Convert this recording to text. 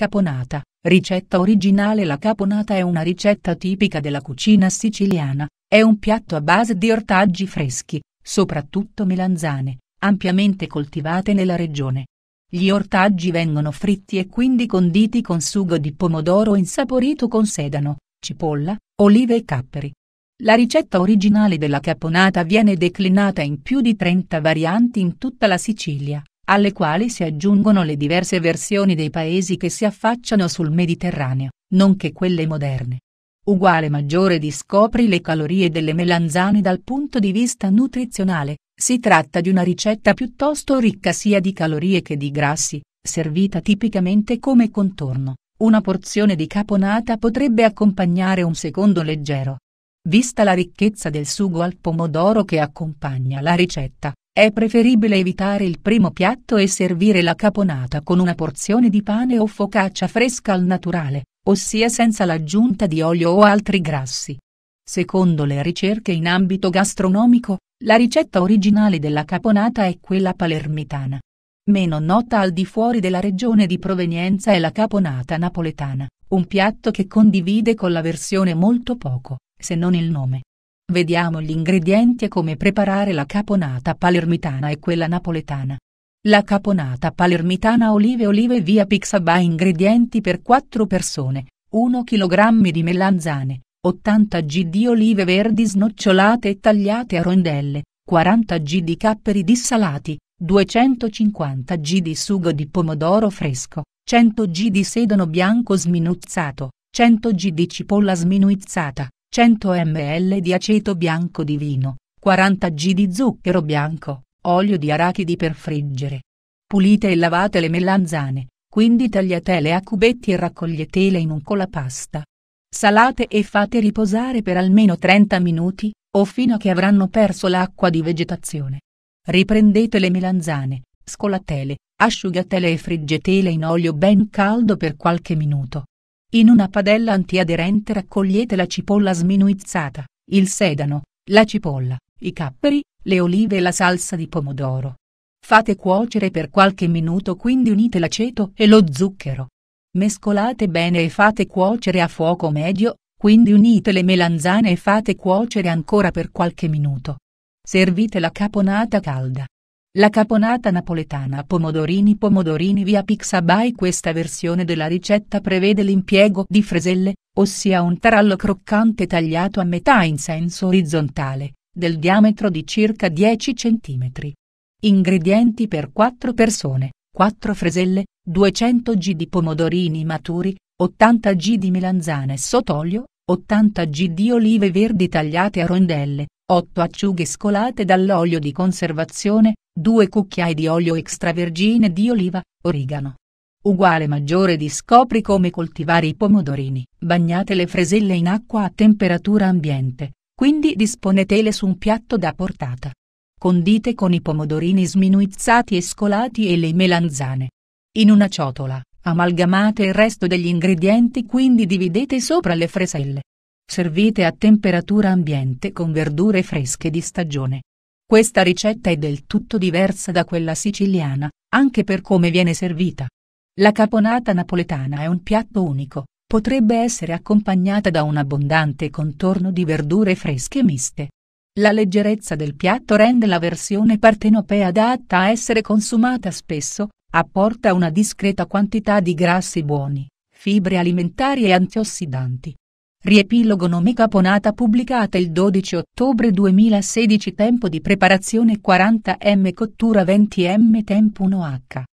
Caponata, ricetta originale La caponata è una ricetta tipica della cucina siciliana, è un piatto a base di ortaggi freschi, soprattutto melanzane, ampiamente coltivate nella regione. Gli ortaggi vengono fritti e quindi conditi con sugo di pomodoro insaporito con sedano, cipolla, olive e capperi. La ricetta originale della caponata viene declinata in più di 30 varianti in tutta la Sicilia alle quali si aggiungono le diverse versioni dei paesi che si affacciano sul Mediterraneo, nonché quelle moderne. Uguale maggiore di scopri le calorie delle melanzane dal punto di vista nutrizionale, si tratta di una ricetta piuttosto ricca sia di calorie che di grassi, servita tipicamente come contorno. Una porzione di caponata potrebbe accompagnare un secondo leggero. Vista la ricchezza del sugo al pomodoro che accompagna la ricetta, è preferibile evitare il primo piatto e servire la caponata con una porzione di pane o focaccia fresca al naturale, ossia senza l'aggiunta di olio o altri grassi. Secondo le ricerche in ambito gastronomico, la ricetta originale della caponata è quella palermitana. Meno nota al di fuori della regione di provenienza è la caponata napoletana, un piatto che condivide con la versione molto poco, se non il nome, Vediamo gli ingredienti e come preparare la caponata palermitana e quella napoletana. La caponata palermitana olive olive via Pixaba ingredienti per 4 persone, 1 kg di melanzane, 80 g di olive verdi snocciolate e tagliate a rondelle, 40 g di capperi dissalati, 250 g di sugo di pomodoro fresco, 100 g di sedano bianco sminuzzato, 100 g di cipolla sminuizzata, 100 ml di aceto bianco di vino, 40 g di zucchero bianco, olio di arachidi per friggere. Pulite e lavate le melanzane, quindi tagliatele a cubetti e raccoglietele in un colapasta. Salate e fate riposare per almeno 30 minuti, o fino a che avranno perso l'acqua di vegetazione. Riprendete le melanzane, scolatele, asciugatele e friggetele in olio ben caldo per qualche minuto. In una padella antiaderente raccogliete la cipolla sminuizzata, il sedano, la cipolla, i capperi, le olive e la salsa di pomodoro. Fate cuocere per qualche minuto quindi unite l'aceto e lo zucchero. Mescolate bene e fate cuocere a fuoco medio, quindi unite le melanzane e fate cuocere ancora per qualche minuto. Servite la caponata calda. La caponata napoletana pomodorini pomodorini via Pixabay Questa versione della ricetta prevede l'impiego di freselle, ossia un tarallo croccante tagliato a metà in senso orizzontale, del diametro di circa 10 cm. Ingredienti per 4 persone, 4 freselle, 200 g di pomodorini maturi, 80 g di melanzane sott'olio, 80 g di olive verdi tagliate a rondelle, 8 acciughe scolate dall'olio di conservazione, 2 cucchiai di olio extravergine di oliva, origano. Uguale maggiore di scopri come coltivare i pomodorini. Bagnate le freselle in acqua a temperatura ambiente, quindi disponetele su un piatto da portata. Condite con i pomodorini sminuizzati e scolati e le melanzane. In una ciotola, amalgamate il resto degli ingredienti quindi dividete sopra le freselle. Servite a temperatura ambiente con verdure fresche di stagione. Questa ricetta è del tutto diversa da quella siciliana, anche per come viene servita. La caponata napoletana è un piatto unico, potrebbe essere accompagnata da un abbondante contorno di verdure fresche miste. La leggerezza del piatto rende la versione partenopea adatta a essere consumata spesso, apporta una discreta quantità di grassi buoni, fibre alimentari e antiossidanti, Riepilogo nome caponata pubblicata il 12 ottobre 2016 Tempo di preparazione 40 m Cottura 20 m Tempo 1h